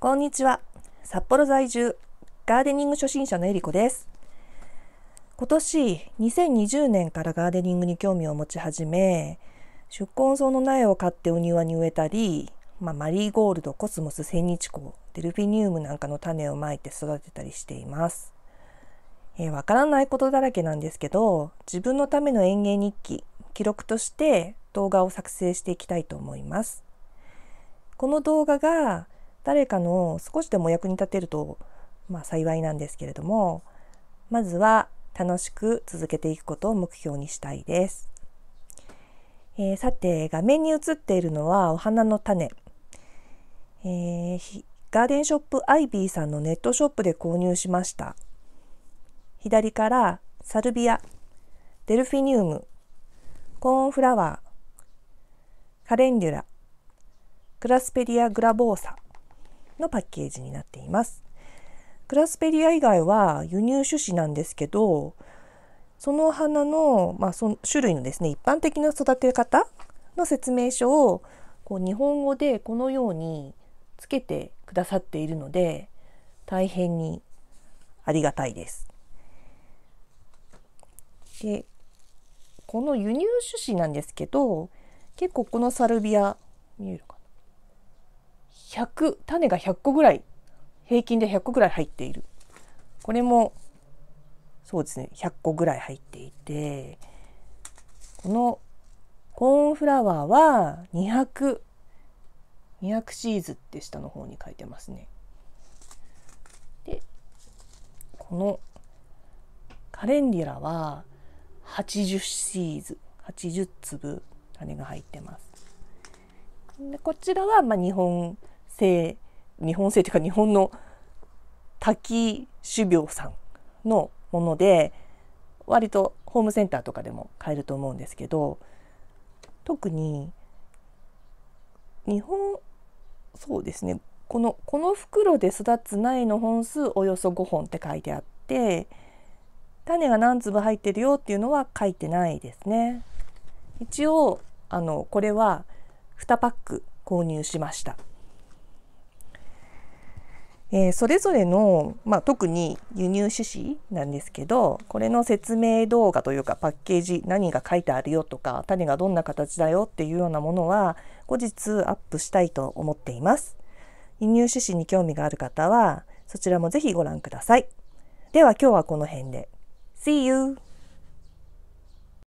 こんにちは札幌在住ガーデニング初心者のえりこです今年2020年からガーデニングに興味を持ち始め宿根草の苗を買ってお庭に植えたり、まあ、マリーゴールドコスモス千日紅デルフィニウムなんかの種をまいて育てたりしていますわ、えー、からないことだらけなんですけど自分のための園芸日記記録として動画を作成していきたいと思いますこの動画が誰かの少しでも役に立てると、まあ、幸いなんですけれどもまずは楽しく続けていくことを目標にしたいです。えー、さて画面に映っているのはお花の種、えー、ガーデンショップアイビーさんのネットショップで購入しました左からサルビアデルフィニウムコーンフラワーカレンデュラグラスペリア・グラボーサのパッケージになっています。グラスペリア以外は輸入種子なんですけどその花の,、まあ、その種類のですね一般的な育て方の説明書をこう日本語でこのようにつけてくださっているので大変にありがたいです。でこの輸入種子なんですけど結構このサルビア見えるか100種が100個ぐらい平均で100個ぐらい入っているこれもそうですね100個ぐらい入っていてこのコーンフラワーは200 200シーズって下の方に書いてますね。でこのカレンディラは80シーズ80粒種が入ってます。でこちらはまあ日本性日本製というか日本の滝種苗さんのもので割とホームセンターとかでも買えると思うんですけど特に日本そうですねこのこの袋で育つ苗の本数およそ5本って書いてあって種が何粒入ってるよっていうのは書いてないですね。一応あのこれは2パック購入しました。えー、それぞれの、まあ、特に輸入趣旨なんですけどこれの説明動画というかパッケージ何が書いてあるよとか種がどんな形だよっていうようなものは後日アップしたいと思っています。輸入趣旨に興味がある方はそちらもぜひご覧ください。では今日はこの辺で。See you!